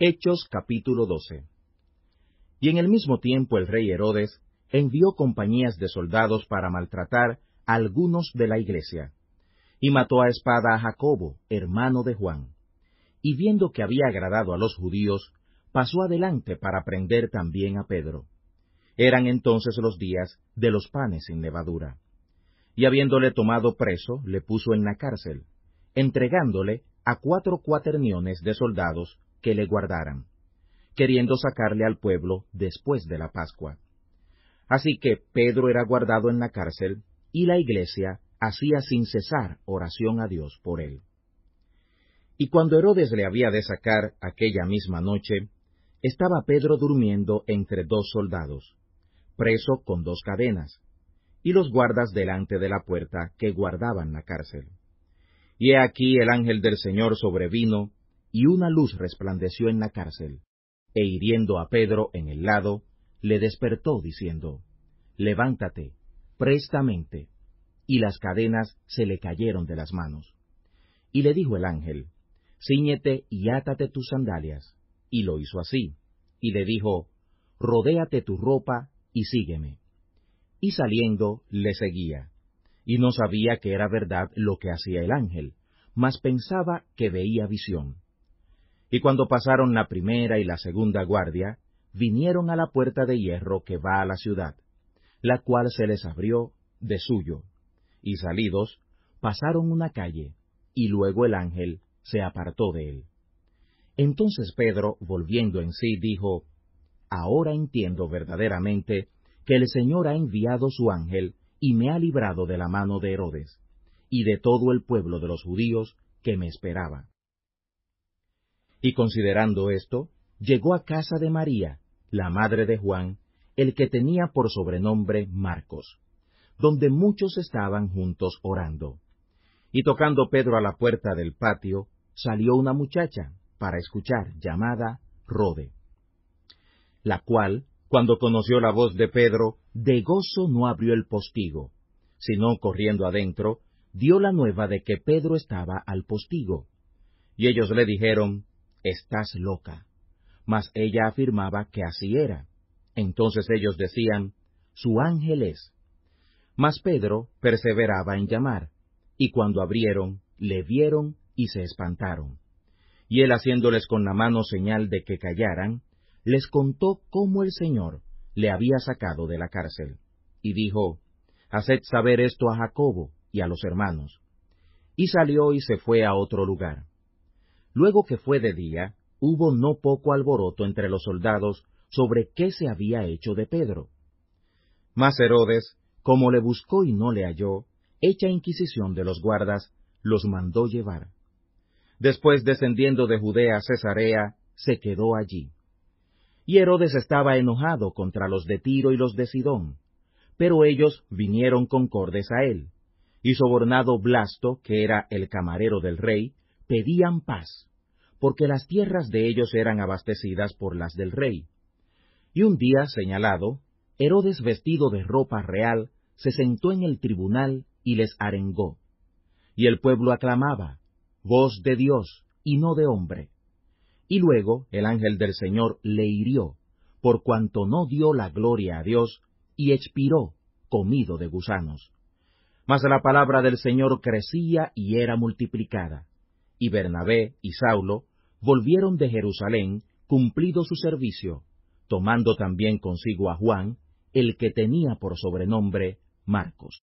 Hechos capítulo 12. Y en el mismo tiempo el rey Herodes envió compañías de soldados para maltratar a algunos de la iglesia, y mató a espada a Jacobo, hermano de Juan. Y viendo que había agradado a los judíos, pasó adelante para prender también a Pedro. Eran entonces los días de los panes sin levadura. Y habiéndole tomado preso, le puso en la cárcel, entregándole a cuatro cuaterniones de soldados que le guardaran, queriendo sacarle al pueblo después de la Pascua. Así que Pedro era guardado en la cárcel y la iglesia hacía sin cesar oración a Dios por él. Y cuando Herodes le había de sacar aquella misma noche, estaba Pedro durmiendo entre dos soldados, preso con dos cadenas, y los guardas delante de la puerta que guardaban la cárcel. Y he aquí el ángel del Señor sobrevino, y una luz resplandeció en la cárcel, e hiriendo a Pedro en el lado, le despertó diciendo, Levántate, prestamente. Y las cadenas se le cayeron de las manos. Y le dijo el ángel, Cíñete y átate tus sandalias. Y lo hizo así, y le dijo, Rodéate tu ropa y sígueme. Y saliendo le seguía, y no sabía que era verdad lo que hacía el ángel, mas pensaba que veía visión. Y cuando pasaron la primera y la segunda guardia, vinieron a la puerta de hierro que va a la ciudad, la cual se les abrió de suyo. Y salidos, pasaron una calle, y luego el ángel se apartó de él. Entonces Pedro, volviendo en sí, dijo, Ahora entiendo verdaderamente que el Señor ha enviado su ángel y me ha librado de la mano de Herodes, y de todo el pueblo de los judíos que me esperaba y considerando esto, llegó a casa de María, la madre de Juan, el que tenía por sobrenombre Marcos, donde muchos estaban juntos orando. Y tocando Pedro a la puerta del patio, salió una muchacha, para escuchar, llamada Rode, la cual, cuando conoció la voz de Pedro, de gozo no abrió el postigo, sino corriendo adentro, dio la nueva de que Pedro estaba al postigo. Y ellos le dijeron, estás loca. Mas ella afirmaba que así era. Entonces ellos decían, su ángel es. Mas Pedro perseveraba en llamar, y cuando abrieron, le vieron y se espantaron. Y él haciéndoles con la mano señal de que callaran, les contó cómo el Señor le había sacado de la cárcel, y dijo, Haced saber esto a Jacobo y a los hermanos. Y salió y se fue a otro lugar. Luego que fue de día, hubo no poco alboroto entre los soldados sobre qué se había hecho de Pedro. Mas Herodes, como le buscó y no le halló, hecha inquisición de los guardas, los mandó llevar. Después, descendiendo de Judea a Cesarea, se quedó allí. Y Herodes estaba enojado contra los de Tiro y los de Sidón, pero ellos vinieron concordes a él, y sobornado Blasto, que era el camarero del rey, pedían paz, porque las tierras de ellos eran abastecidas por las del rey. Y un día señalado, Herodes vestido de ropa real, se sentó en el tribunal y les arengó. Y el pueblo aclamaba, voz de Dios y no de hombre. Y luego el ángel del Señor le hirió, por cuanto no dio la gloria a Dios, y expiró, comido de gusanos. Mas la palabra del Señor crecía y era multiplicada y Bernabé y Saulo volvieron de Jerusalén cumplido su servicio, tomando también consigo a Juan, el que tenía por sobrenombre Marcos.